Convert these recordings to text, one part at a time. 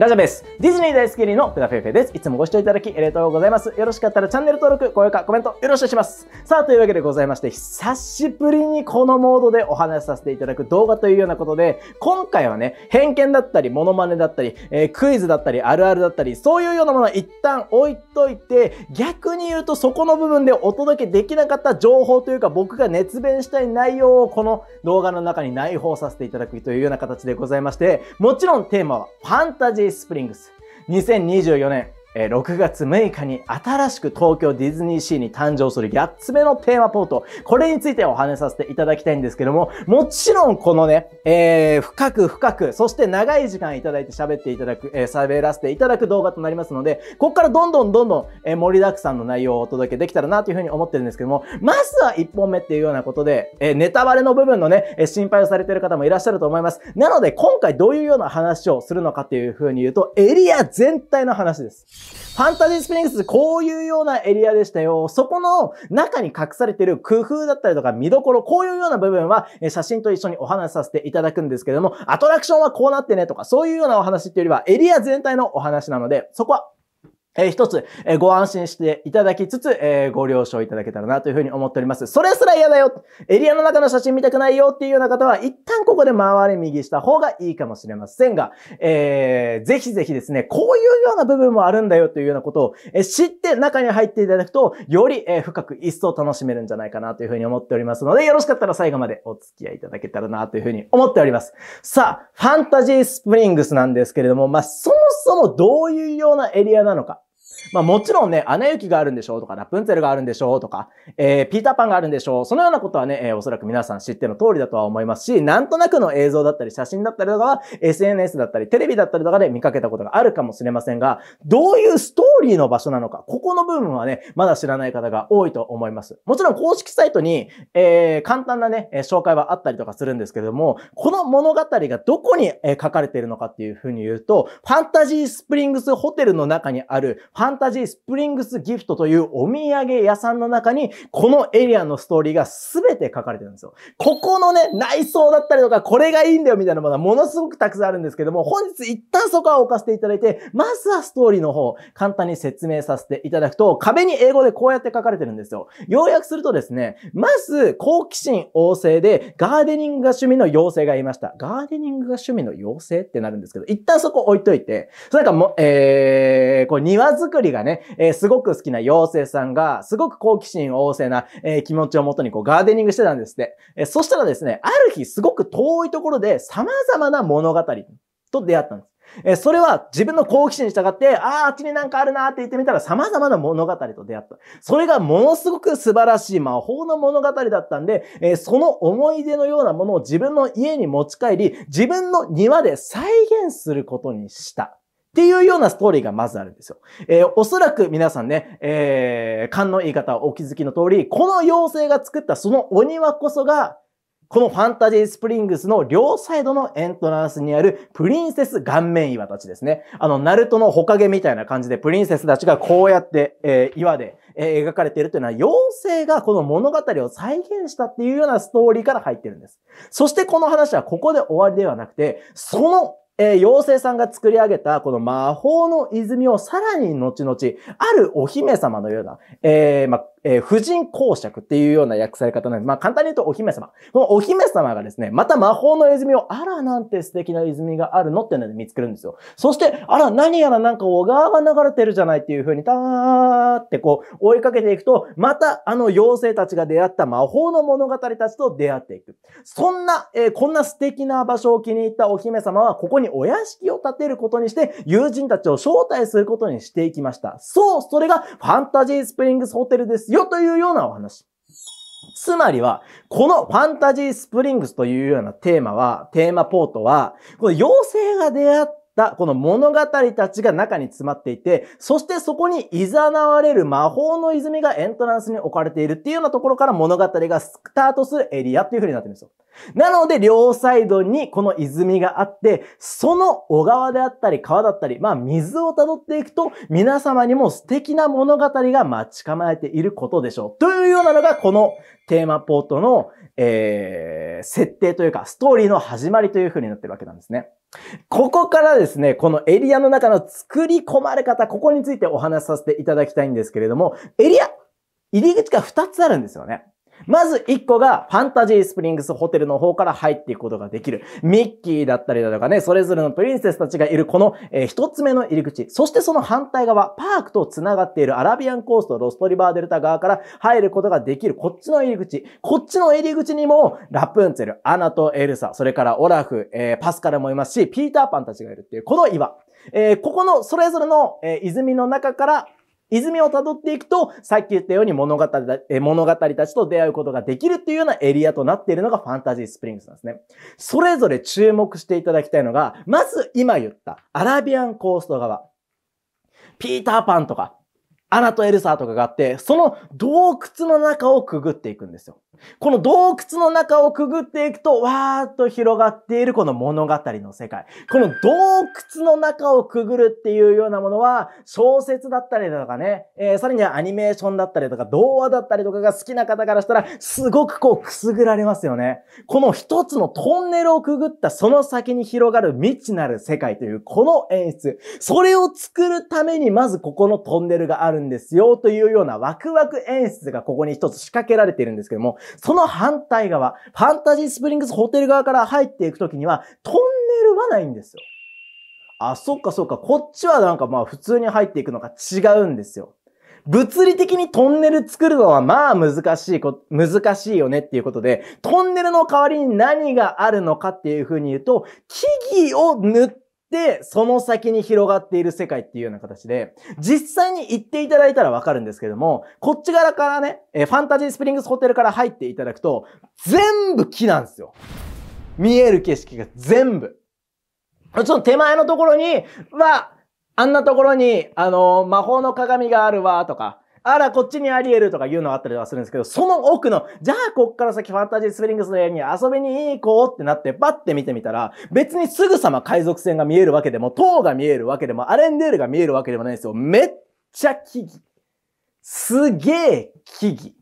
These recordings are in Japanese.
ラジャベす。ス。ディズニー大好きのペダフェフェです。いつもご視聴いただきありがとうございます。よろしかったらチャンネル登録、高評価、コメントよろしくお願いします。さあ、というわけでございまして、久しぶりにこのモードでお話しさせていただく動画というようなことで、今回はね、偏見だったり、モノマネだったり、えー、クイズだったり、あるあるだったり、そういうようなものは一旦置いといて、逆に言うとそこの部分でお届けできなかった情報というか、僕が熱弁したい内容をこの動画の中に内包させていただくというような形でございまして、もちろんテーマはファンタジーースプリングス。2024年、6月6日に新しく東京ディズニーシーに誕生する8つ目のテーマポート。これについてお話しさせていただきたいんですけども、もちろんこのね、えー、深く深く、そして長い時間いただいて喋っていただく、えー、喋らせていただく動画となりますので、ここからどんどんどんどん、えー、盛りだくさんの内容をお届けできたらなというふうに思ってるんですけども、まずは1本目っていうようなことで、えー、ネタバレの部分のね、え心配をされてる方もいらっしゃると思います。なので、今回どういうような話をするのかっていうふうに言うと、エリア全体の話です。ファンタジースプリングス、こういうようなエリアでしたよ。そこの中に隠されている工夫だったりとか見どころ、こういうような部分は写真と一緒にお話しさせていただくんですけども、アトラクションはこうなってねとか、そういうようなお話っていうよりは、エリア全体のお話なので、そこはえー、一つ、えー、ご安心していただきつつ、えー、ご了承いただけたらなというふうに思っております。それすら嫌だよエリアの中の写真見たくないよっていうような方は、一旦ここで回れ右した方がいいかもしれませんが、えー、ぜひぜひですね、こういうような部分もあるんだよというようなことを、えー、知って中に入っていただくと、より、えー、深く一層楽しめるんじゃないかなというふうに思っておりますので、よろしかったら最後までお付き合いいただけたらなというふうに思っております。さあ、ファンタジースプリングスなんですけれども、まあ、そもそもどういうようなエリアなのか、まあもちろんね、アナ雪があるんでしょうとか、ラプンツェルがあるんでしょうとか、えー、ピーターパンがあるんでしょう。そのようなことはね、えー、おそらく皆さん知っての通りだとは思いますし、なんとなくの映像だったり、写真だったりとかは、SNS だったり、テレビだったりとかで見かけたことがあるかもしれませんが、どういうストーリーの場所なのか、ここの部分はね、まだ知らない方が多いと思います。もちろん公式サイトに、えー、簡単なね、紹介はあったりとかするんですけれども、この物語がどこに書かれているのかっていうふうに言うと、ファンタジースプリングスホテルの中にある、ファンンタジースプリングスギフトというお土産屋さんの中に、このエリアのストーリーが全て書かれてるんですよ。ここのね、内装だったりとか、これがいいんだよみたいなものはものすごくたくさんあるんですけども、本日一旦そこは置かせていただいて、まずはストーリーの方、簡単に説明させていただくと、壁に英語でこうやって書かれてるんですよ。要約するとですね、まず、好奇心旺盛で、ガーデニングが趣味の妖精がいました。ガーデニングが趣味の妖精ってなるんですけど、一旦そこ置いといて、それなんかも、えー、こう庭作り料がね、えー、すごく好きな妖精さんが、すごく好奇心旺盛な、えー、気持ちをもとにこうガーデニングしてたんですって。えー、そしたらですね、ある日すごく遠いところで様々な物語と出会ったんです。えそれは自分の好奇心に従って、ああ、あっちになんかあるなって言ってみたら様々な物語と出会った。それがものすごく素晴らしい魔法の物語だったんで、えその思い出のようなものを自分の家に持ち帰り、自分の庭で再現することにした。っていうようなストーリーがまずあるんですよ。えー、おそらく皆さんね、えー、勘の言い方はお気づきの通り、この妖精が作ったそのお庭こそが、このファンタジースプリングスの両サイドのエントランスにあるプリンセス顔面岩たちですね。あの、ナルトのほかげみたいな感じでプリンセスたちがこうやって、えー、岩で、え描かれているというのは妖精がこの物語を再現したっていうようなストーリーから入ってるんです。そしてこの話はここで終わりではなくて、そのえー、妖精さんが作り上げたこの魔法の泉をさらに後々、あるお姫様のような、えー、まえー、婦人公爵っていうような訳され方なんです。まあ簡単に言うとお姫様。このお姫様がですね、また魔法の泉を、あらなんて素敵な泉があるのっていうので見つけるんですよ。そして、あら何やらなんか小川が流れてるじゃないっていう風に、たーってこう追いかけていくと、またあの妖精たちが出会った魔法の物語たちと出会っていく。そんな、えー、こんな素敵な場所を気に入ったお姫様は、ここにお屋敷を建てることにして、友人たちを招待することにしていきました。そう、それがファンタジースプリングスホテルですよというようなお話。つまりは、このファンタジースプリングスというようなテーマは、テーマポートは、この妖精が出会ったこの物語たちが中に詰まっていて、そしてそこに誘われる魔法の泉がエントランスに置かれているっていうようなところから物語がスタートするエリアっていう風になってるんですよ。なので、両サイドにこの泉があって、その小川であったり川だったり、まあ水を辿っていくと、皆様にも素敵な物語が待ち構えていることでしょう。というようなのが、このテーマポートの、えー、設定というか、ストーリーの始まりという風になってるわけなんですね。ここからですね、このエリアの中の作り込まれ方、ここについてお話しさせていただきたいんですけれども、エリア入り口が2つあるんですよね。まず1個がファンタジースプリングスホテルの方から入っていくことができる。ミッキーだったりだとかね、それぞれのプリンセスたちがいるこの、えー、1つ目の入り口。そしてその反対側、パークと繋がっているアラビアンコースト、ロストリバーデルタ側から入ることができる。こっちの入り口。こっちの入り口にも、ラプンツェル、アナとエルサ、それからオラフ、えー、パスカルもいますし、ピーターパンたちがいるっていう、この岩。えー、ここのそれぞれの、えー、泉の中から泉を辿っていくと、さっき言ったように物語だ、物語たちと出会うことができるっていうようなエリアとなっているのがファンタジースプリングスなんですね。それぞれ注目していただきたいのが、まず今言ったアラビアンコースト側。ピーターパンとか、アナとエルサーとかがあって、その洞窟の中をくぐっていくんですよ。この洞窟の中をくぐっていくと、わーっと広がっているこの物語の世界。この洞窟の中をくぐるっていうようなものは、小説だったりだとかね、えー、さらにはアニメーションだったりとか、童話だったりとかが好きな方からしたら、すごくこうくすぐられますよね。この一つのトンネルをくぐったその先に広がる未知なる世界という、この演出。それを作るために、まずここのトンネルがあるんですよというようなワクワク演出がここに一つ仕掛けられているんですけども、その反対側、ファンタジースプリングスホテル側から入っていくときには、トンネルはないんですよ。あ、そっかそっか、こっちはなんかまあ普通に入っていくのが違うんですよ。物理的にトンネル作るのはまあ難しいこ、難しいよねっていうことで、トンネルの代わりに何があるのかっていうふうに言うと、木々を塗って、その先に広がっている世界っていうような形で、実際に行っていただいたらわかるんですけども、こっち側からね、えファンタジースプリングスホテルから入っていただくと、全部木なんですよ。見える景色が全部。ちちっと手前のところにわ、あんなところに、あのー、魔法の鏡があるわ、とか、あら、こっちにアリエルとかいうのあったりはするんですけど、その奥の、じゃあこっから先ファンタジースプリングスの家に遊びに行こうってなって、バッて見てみたら、別にすぐさま海賊船が見えるわけでも、塔が見えるわけでも、アレンデールが見えるわけでもないんですよ。めっちゃ木々。すげえ木々。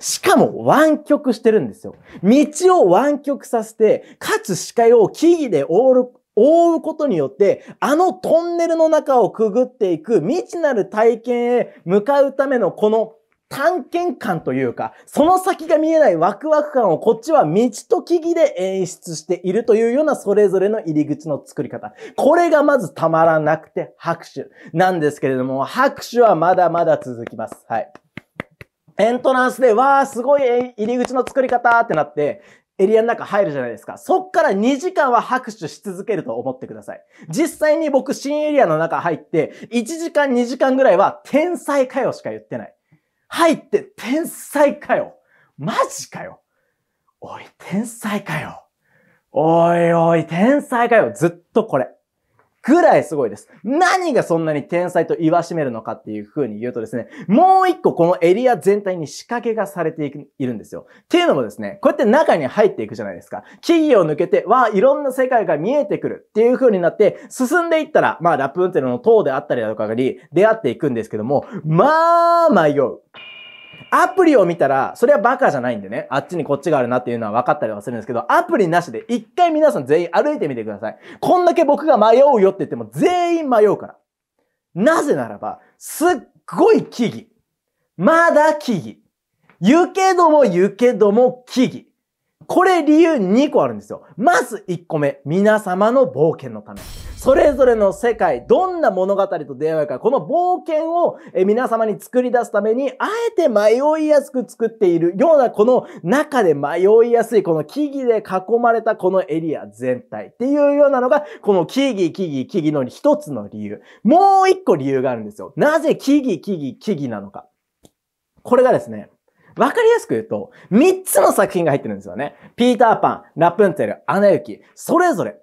しかも湾曲してるんですよ。道を湾曲させて、かつ視界を木々でオー覆うことによって、あのトンネルの中をくぐっていく未知なる体験へ向かうためのこの探検感というか、その先が見えないワクワク感をこっちは道と木々で演出しているというようなそれぞれの入り口の作り方。これがまずたまらなくて拍手なんですけれども、拍手はまだまだ続きます。はい。エントランスで、わー、すごい入り口の作り方ってなって、エリアの中入るじゃないですか。そっから2時間は拍手し続けると思ってください。実際に僕新エリアの中入って、1時間2時間ぐらいは天才かよしか言ってない。入って天才かよ。マジかよ。おい、天才かよ。おいおい、天才かよ。ずっとこれ。ぐらいすごいです。何がそんなに天才と言わしめるのかっていう風に言うとですね、もう一個このエリア全体に仕掛けがされているんですよ。っていうのもですね、こうやって中に入っていくじゃないですか。木々を抜けて、わあ、いろんな世界が見えてくるっていう風になって、進んでいったら、まあ、ラプンツェルの塔であったりだとかに出会っていくんですけども、まあ、迷う。アプリを見たら、それはバカじゃないんでね、あっちにこっちがあるなっていうのは分かったりはするんですけど、アプリなしで一回皆さん全員歩いてみてください。こんだけ僕が迷うよって言っても全員迷うから。なぜならば、すっごい木々。まだ木々。言うけども言うけども木々。これ理由2個あるんですよ。まず1個目。皆様の冒険のため。それぞれの世界、どんな物語と出会うか、この冒険を皆様に作り出すために、あえて迷いやすく作っているような、この中で迷いやすい、この木々で囲まれたこのエリア全体っていうようなのが、この木々、木々、木々の一つの理由。もう一個理由があるんですよ。なぜ木々、木々、木々なのか。これがですね、わかりやすく言うと、3つの作品が入ってるんですよね。ピーターパン、ラプンツェル、アナ雪、それぞれ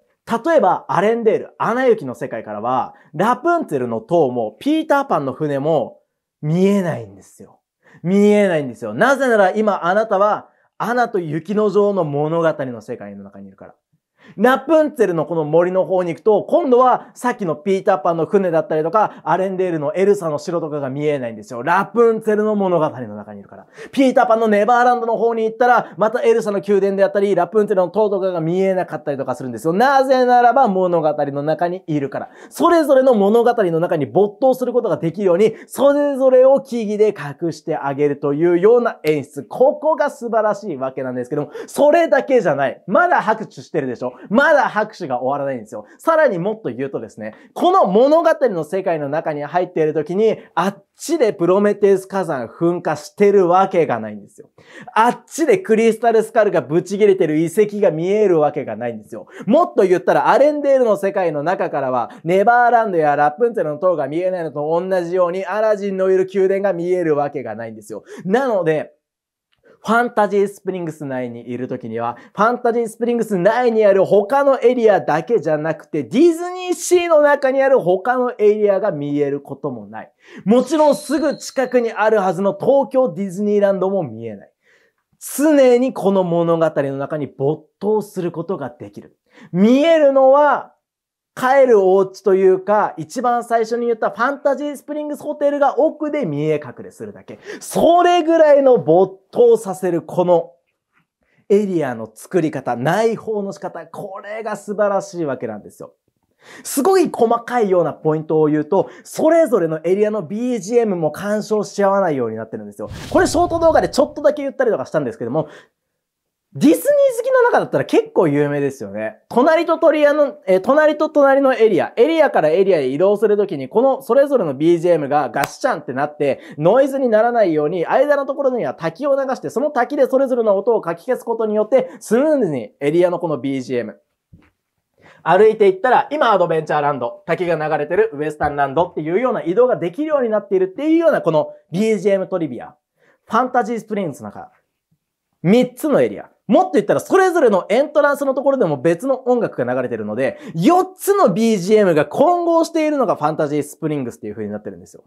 例えば、アレンデール、アナ雪の世界からは、ラプンツェルの塔も、ピーターパンの船も、見えないんですよ。見えないんですよ。なぜなら今あなたは、アナと雪の女王の物語の世界の中にいるから。ラプンツェルのこの森の方に行くと、今度はさっきのピーターパンの船だったりとか、アレンデールのエルサの城とかが見えないんですよ。ラプンツェルの物語の中にいるから。ピーターパンのネバーランドの方に行ったら、またエルサの宮殿であったり、ラプンツェルの塔とかが見えなかったりとかするんですよ。なぜならば物語の中にいるから。それぞれの物語の中に没頭することができるように、それぞれを木々で隠してあげるというような演出。ここが素晴らしいわけなんですけども、それだけじゃない。まだ拍手してるでしょまだ拍手が終わらないんですよ。さらにもっと言うとですね、この物語の世界の中に入っている時に、あっちでプロメテウス火山噴火してるわけがないんですよ。あっちでクリスタルスカルがぶち切れてる遺跡が見えるわけがないんですよ。もっと言ったらアレンデールの世界の中からは、ネバーランドやラプンツェルの塔が見えないのと同じように、アラジンのいる宮殿が見えるわけがないんですよ。なので、ファンタジースプリングス内にいる時には、ファンタジースプリングス内にある他のエリアだけじゃなくて、ディズニーシーの中にある他のエリアが見えることもない。もちろんすぐ近くにあるはずの東京ディズニーランドも見えない。常にこの物語の中に没頭することができる。見えるのは帰るお家というか、一番最初に言ったファンタジースプリングスホテルが奥で見え隠れするだけ。それぐらいの没頭させるこのエリアの作り方、内包の仕方、これが素晴らしいわけなんですよ。すごい細かいようなポイントを言うと、それぞれのエリアの BGM も干渉し合わないようになってるんですよ。これショート動画でちょっとだけ言ったりとかしたんですけども、ディズニー好きの中だったら結構有名ですよね。隣と鳥屋の、えー、隣と隣のエリア、エリアからエリアへ移動するときに、このそれぞれの BGM がガッシャンってなって、ノイズにならないように、間のところには滝を流して、その滝でそれぞれの音をかき消すことによって、スムーズにエリアのこの BGM。歩いていったら、今アドベンチャーランド、滝が流れてるウエスタンランドっていうような移動ができるようになっているっていうようなこの BGM トリビア。ファンタジースプリングスの中、3つのエリア。もっと言ったらそれぞれのエントランスのところでも別の音楽が流れてるので、4つの BGM が混合しているのがファンタジースプリングスっていう風になってるんですよ。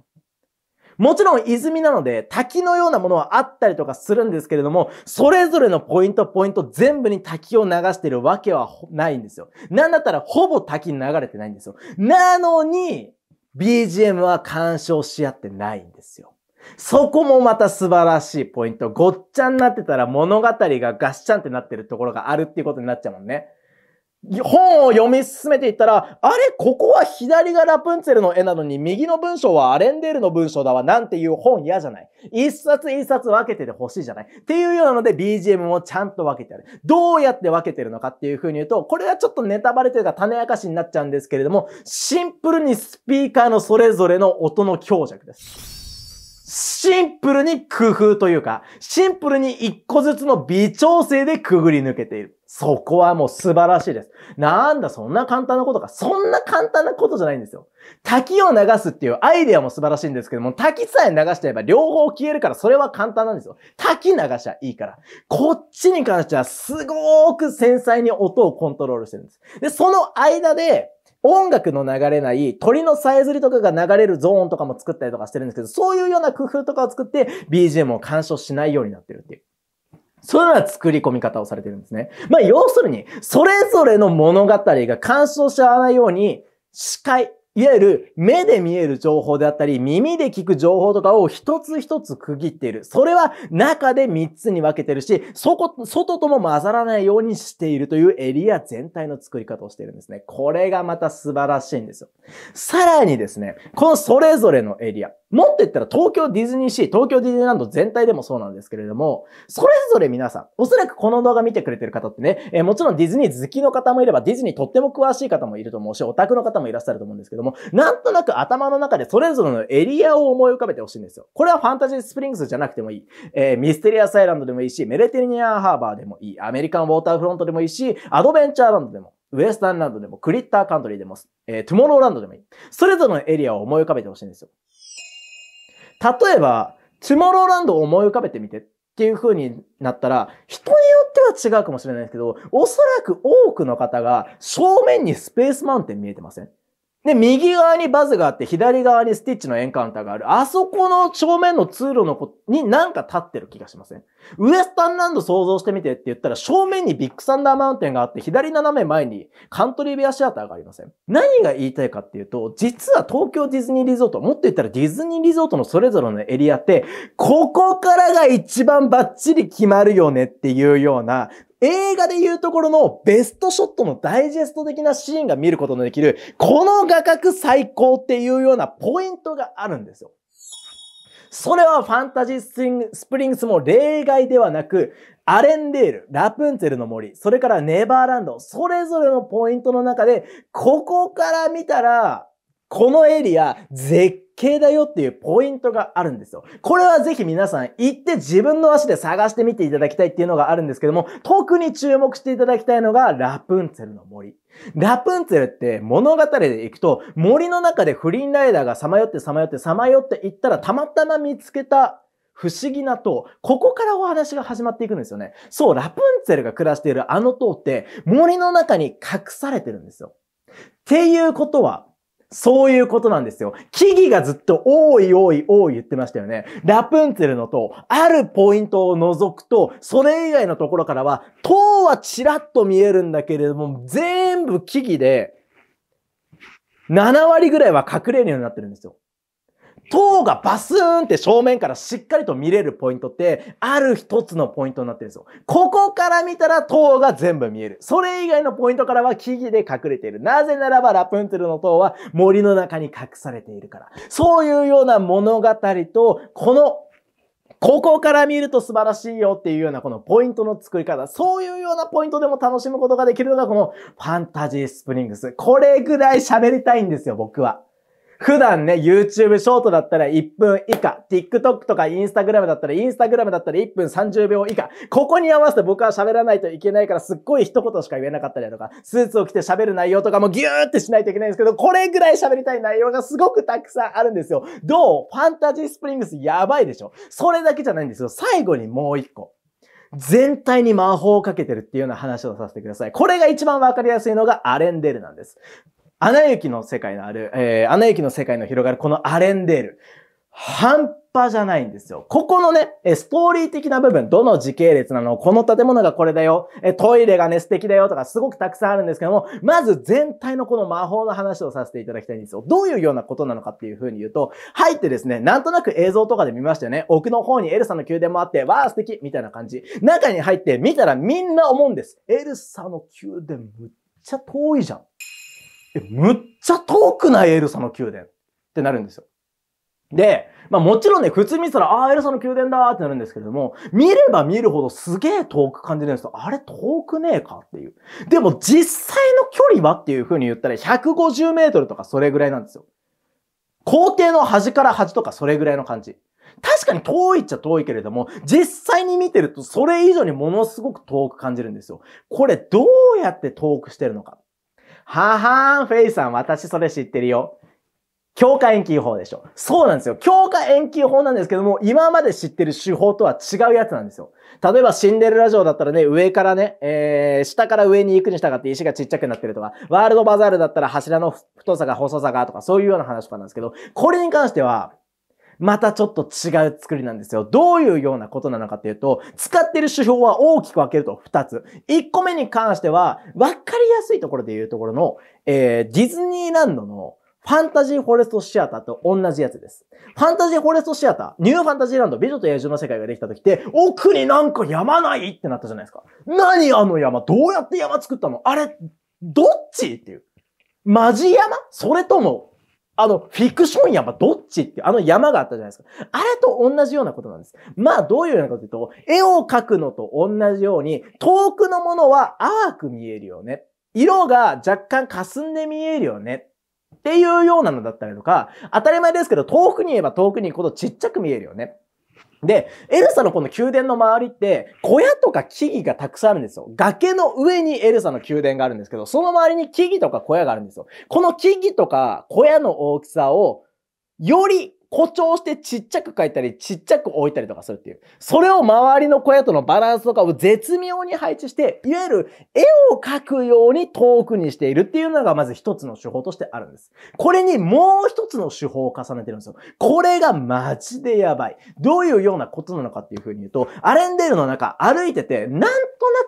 もちろん泉なので滝のようなものはあったりとかするんですけれども、それぞれのポイントポイント全部に滝を流してるわけはないんですよ。なんだったらほぼ滝に流れてないんですよ。なのに、BGM は干渉し合ってないんですよ。そこもまた素晴らしいポイント。ごっちゃになってたら物語がガッシャンってなってるところがあるっていうことになっちゃうもんね。本を読み進めていったら、あれここは左がラプンツェルの絵なのに、右の文章はアレンデールの文章だわ、なんていう本嫌じゃない一冊一冊分けてて欲しいじゃないっていうようなので、BGM もちゃんと分けてある。どうやって分けてるのかっていう風に言うと、これはちょっとネタバレというか種明かしになっちゃうんですけれども、シンプルにスピーカーのそれぞれの音の強弱です。シンプルに工夫というか、シンプルに一個ずつの微調整でくぐり抜けている。そこはもう素晴らしいです。なんだ、そんな簡単なことか。そんな簡単なことじゃないんですよ。滝を流すっていうアイデアも素晴らしいんですけども、滝さえ流しちゃえば両方消えるからそれは簡単なんですよ。滝流しちゃいいから。こっちに関してはすごーく繊細に音をコントロールしてるんです。で、その間で、音楽の流れない鳥のさえずりとかが流れるゾーンとかも作ったりとかしてるんですけど、そういうような工夫とかを作って BGM を干渉しないようになってるっていう。そういうような作り込み方をされてるんですね。まあ、要するに、それぞれの物語が干渉し合わないように、視界、いわゆる目で見える情報であったり、耳で聞く情報とかを一つ一つ区切っている。それは中で3つに分けてるし、そこ、外とも混ざらないようにしているというエリア全体の作り方をしているんですね。これがまた素晴らしいんですよ。さらにですね、このそれぞれのエリア、もっと言ったら東京ディズニーシー、東京ディズニーランド全体でもそうなんですけれども、それぞれ皆さん、おそらくこの動画見てくれてる方ってね、えー、もちろんディズニー好きの方もいれば、ディズニーとっても詳しい方もいると思うし、オタクの方もいらっしゃると思うんですけども、も、なんとなく頭の中でそれぞれのエリアを思い浮かべてほしいんですよ。これはファンタジースプリングスじゃなくてもいい。えー、ミステリアスアイランドでもいいし、メレテニアンハーバーでもいい。アメリカンウォーターフロントでもいいし、アドベンチャーランドでも。ウエスタンランドでも、クリッターカントリーでも、えー、トゥモローランドでもいい。それぞれのエリアを思い浮かべてほしいんですよ。例えば、トゥモローランドを思い浮かべてみてっていう風になったら、人によっては違うかもしれないですけど、おそらく多くの方が正面にスペースマウンテン見えてませんで、右側にバズがあって、左側にスティッチのエンカウンターがある。あそこの正面の通路のこになんか立ってる気がしませんウエスタンランド想像してみてって言ったら、正面にビッグサンダーマウンテンがあって、左斜め前にカントリーベアシアターがありません。何が言いたいかっていうと、実は東京ディズニーリゾート、もっと言ったらディズニーリゾートのそれぞれのエリアって、ここからが一番バッチリ決まるよねっていうような、映画で言うところのベストショットのダイジェスト的なシーンが見ることのできる、この画角最高っていうようなポイントがあるんですよ。それはファンタジースプリングスも例外ではなく、アレンデール、ラプンツェルの森、それからネバーランド、それぞれのポイントの中で、ここから見たら、このエリア、絶系だよっていうポイントがあるんですよ。これはぜひ皆さん行って自分の足で探してみていただきたいっていうのがあるんですけども、特に注目していただきたいのがラプンツェルの森。ラプンツェルって物語で行くと森の中で不倫ライダーがさまよってさまよってさまよって行ったらたまたま見つけた不思議な塔。ここからお話が始まっていくんですよね。そう、ラプンツェルが暮らしているあの塔って森の中に隠されてるんですよ。っていうことは、そういうことなんですよ。木々がずっと多い多い多い言ってましたよね。ラプンツェルの塔、あるポイントを除くと、それ以外のところからは、塔はちらっと見えるんだけれども、全部木々で、7割ぐらいは隠れるようになってるんですよ。塔がバスーンって正面からしっかりと見れるポイントって、ある一つのポイントになってるんですよ。ここから見たら塔が全部見える。それ以外のポイントからは木々で隠れている。なぜならばラプンツェルの塔は森の中に隠されているから。そういうような物語と、このここから見ると素晴らしいよっていうようなこのポイントの作り方、そういうようなポイントでも楽しむことができるのがこのファンタジースプリングス。これぐらい喋りたいんですよ、僕は。普段ね、YouTube ショートだったら1分以下、TikTok とか Instagram だったら、Instagram だったら1分30秒以下、ここに合わせて僕は喋らないといけないから、すっごい一言しか言えなかったりだとか、スーツを着て喋る内容とかもギューってしないといけないんですけど、これぐらい喋りたい内容がすごくたくさんあるんですよ。どうファンタジースプリングスやばいでしょそれだけじゃないんですよ。最後にもう1個。全体に魔法をかけてるっていうような話をさせてください。これが一番わかりやすいのがアレンデルなんです。アナ雪の世界のある、えー、アナ雪の世界の広がるこのアレンデール。半端じゃないんですよ。ここのね、ストーリー的な部分、どの時系列なのこの建物がこれだよ。トイレがね、素敵だよとか、すごくたくさんあるんですけども、まず全体のこの魔法の話をさせていただきたいんですよ。どういうようなことなのかっていう風に言うと、入ってですね、なんとなく映像とかで見ましたよね。奥の方にエルサの宮殿もあって、わー素敵みたいな感じ。中に入って見たらみんな思うんです。エルサの宮殿むっちゃ遠いじゃん。むっちゃ遠くないエルサの宮殿ってなるんですよ。で、まあもちろんね、普通見たら、ああ、エルサの宮殿だってなるんですけれども、見れば見るほどすげえ遠く感じるんですよ。あれ遠くねえかっていう。でも実際の距離はっていう風に言ったら150メートルとかそれぐらいなんですよ。皇帝の端から端とかそれぐらいの感じ。確かに遠いっちゃ遠いけれども、実際に見てるとそれ以上にものすごく遠く感じるんですよ。これどうやって遠くしてるのか。ははーん、フェイさん、私それ知ってるよ。強化延期法でしょ。そうなんですよ。強化延期法なんですけども、今まで知ってる手法とは違うやつなんですよ。例えばシンデレラ城だったらね、上からね、えー、下から上に行くに従って石がちっちゃくなってるとか、ワールドバザールだったら柱の太さが細さがとか、そういうような話とかなんですけど、これに関しては、またちょっと違う作りなんですよ。どういうようなことなのかっていうと、使ってる手法は大きく分けると2つ。1個目に関しては、分かりやすいところで言うところの、えー、ディズニーランドのファンタジーフォレストシアターと同じやつです。ファンタジーフォレストシアター、ニューファンタジーランド、美女と野獣の世界ができた時って、奥になんか山ないってなったじゃないですか。何あの山どうやって山作ったのあれ、どっちっていう。マジ山それとも、あの、フィクション山どっちってあの山があったじゃないですか。あれと同じようなことなんです。まあ、どういうようなこと言うと、絵を描くのと同じように、遠くのものは淡く見えるよね。色が若干霞んで見えるよね。っていうようなのだったりとか、当たり前ですけど、遠くに言えば遠くに行くほどちっちゃく見えるよね。で、エルサのこの宮殿の周りって、小屋とか木々がたくさんあるんですよ。崖の上にエルサの宮殿があるんですけど、その周りに木々とか小屋があるんですよ。この木々とか小屋の大きさを、より誇張してちっちゃく書いたり、ちっちゃく置いたりとかするっていう。それを周りの小屋とのバランスとかを絶妙に配置して、いわゆる絵を描くように遠くにしているっていうのがまず一つの手法としてあるんです。これにもう一つの手法を重ねてるんですよ。これがマジでやばい。どういうようなことなのかっていうふうに言うと、アレンデールの中歩いてて、なんとな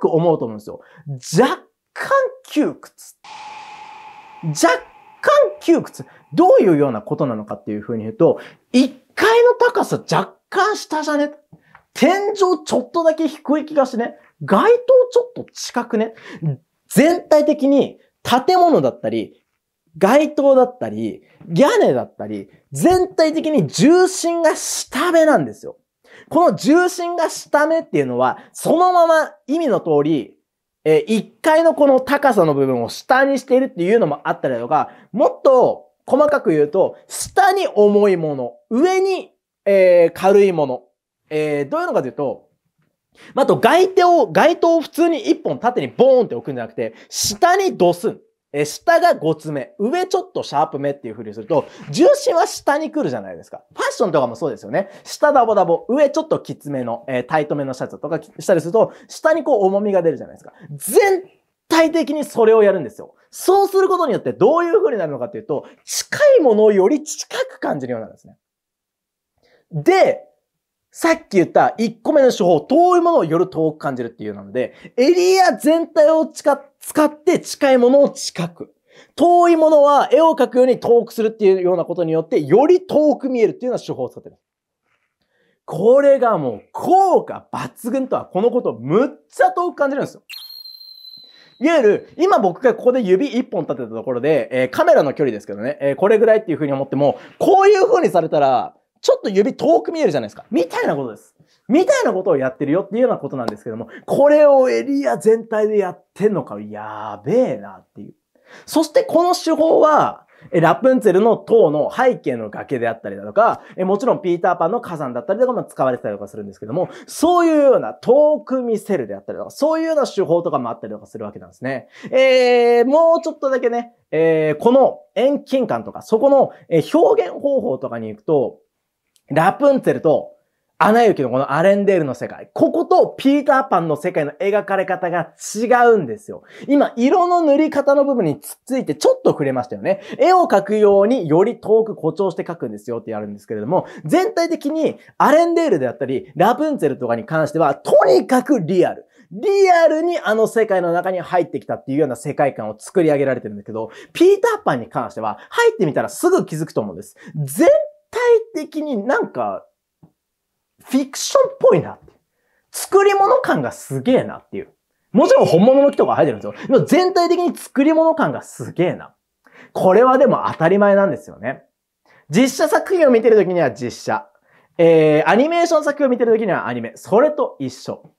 く思うと思うんですよ。若干窮屈。若干窮屈。どういうようなことなのかっていうふうに言うと、1階の高さ若干下じゃね天井ちょっとだけ低い気がしね街灯ちょっと近くね全体的に建物だったり、街灯だったり、屋根だったり、全体的に重心が下目なんですよ。この重心が下目っていうのは、そのまま意味の通り、えー、1階のこの高さの部分を下にしているっていうのもあったりだとか、もっと細かく言うと、下に重いもの、上に、えー、軽いもの。えー、どういうのかというと、まあ、と、外手を、外灯を普通に一本縦にボーンって置くんじゃなくて、下にドスン。え下が5つ目、上ちょっとシャープ目っていう風にすると、重心は下に来るじゃないですか。ファッションとかもそうですよね。下ダボダボ、上ちょっときつめの、えー、タイトめのシャツとかしたりすると、下にこう重みが出るじゃないですか。全体的にそれをやるんですよ。そうすることによってどういう風になるのかっていうと、近いものをより近く感じるようになるんですね。で、さっき言った1個目の手法、遠いものをより遠く感じるっていうなので、エリア全体を使って近いものを近く。遠いものは絵を描くように遠くするっていうようなことによって、より遠く見えるっていうような手法を使ってる。これがもう効果抜群とは、このことむっちゃ遠く感じるんですよ。いわゆる、今僕がここで指一本立てたところで、えー、カメラの距離ですけどね、えー、これぐらいっていう風に思っても、こういう風にされたら、ちょっと指遠く見えるじゃないですか。みたいなことです。みたいなことをやってるよっていうようなことなんですけども、これをエリア全体でやってんのか、やべえなっていう。そしてこの手法は、ラプンツェルの塔の背景の崖であったりだとか、もちろんピーターパンの火山だったりとかも使われてたりとかするんですけども、そういうような遠く見せるであったりとか、そういうような手法とかもあったりとかするわけなんですね。えー、もうちょっとだけね、えー、この遠近感とか、そこの表現方法とかに行くと、ラプンツェルとアナ雪のこのアレンデールの世界。こことピーターパンの世界の描かれ方が違うんですよ。今、色の塗り方の部分につっついてちょっと触れましたよね。絵を描くようにより遠く誇張して描くんですよってやるんですけれども、全体的にアレンデールであったり、ラプンツェルとかに関しては、とにかくリアル。リアルにあの世界の中に入ってきたっていうような世界観を作り上げられてるんだけど、ピーターパンに関しては入ってみたらすぐ気づくと思うんです。全的になんか、フィクションっぽいなって。作り物感がすげえなっていう。もちろん本物の木とか生えてるんですよ。でも全体的に作り物感がすげえな。これはでも当たり前なんですよね。実写作品を見てるときには実写。えー、アニメーション作品を見てるときにはアニメ。それと一緒。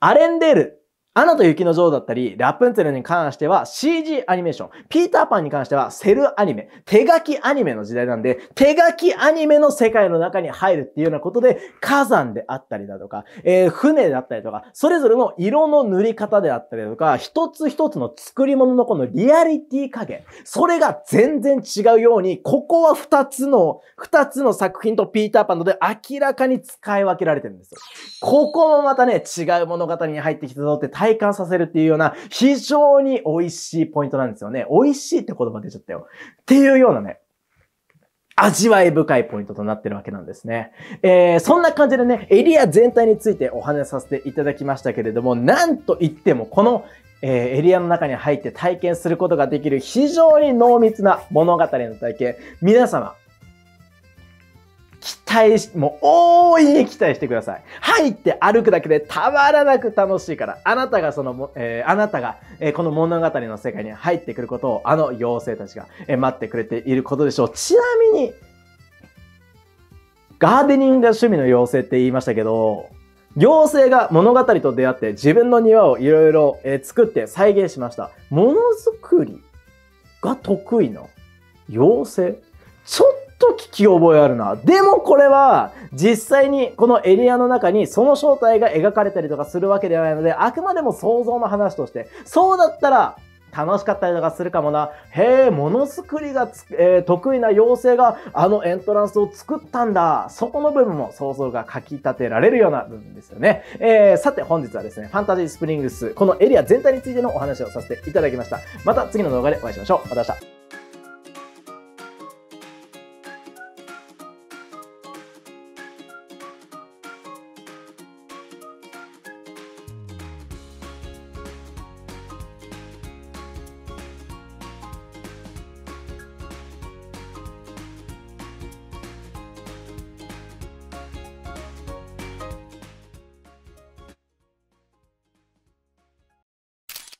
アレンデールアナと雪の女王だったり、ラプンツェルに関しては CG アニメーション、ピーターパンに関してはセルアニメ、手書きアニメの時代なんで、手書きアニメの世界の中に入るっていうようなことで、火山であったりだとか、えー、船だったりとか、それぞれの色の塗り方であったりだとか、一つ一つの作り物のこのリアリティ加減、それが全然違うように、ここは二つの、二つの作品とピーターパンとで明らかに使い分けられてるんですよ。ここもまたね、違う物語に入ってきたぞって体感させるっていうような、非常に美味しいポイントなんですよね。美味しいって言葉出ちゃったよ。っていうようなね、味わい深いポイントとなってるわけなんですね。えー、そんな感じでね、エリア全体についてお話しさせていただきましたけれども、なんと言ってもこのえー、エリアの中に入って体験することができる非常に濃密な物語の体験。皆様、待し、もう大いに期待してください。入って歩くだけでたまらなく楽しいから、あなたがその、えー、あなたが、えー、この物語の世界に入ってくることを、あの妖精たちが、えー、待ってくれていることでしょう。ちなみに、ガーデニングが趣味の妖精って言いましたけど、妖精が物語と出会って自分の庭をいろいろ作って再現しました。ものづくりが得意な妖精ちょっと聞き覚えあるな。でもこれは実際にこのエリアの中にその正体が描かれたりとかするわけではないので、あくまでも想像の話として、そうだったら楽しかったりとかするかもな。へえ、ものづくりがえー、得意な妖精があのエントランスを作ったんだ。そこの部分も想像がかき立てられるような部分ですよね。えー、さて本日はですね、ファンタジースプリングス、このエリア全体についてのお話をさせていただきました。また次の動画でお会いしましょう。また明日。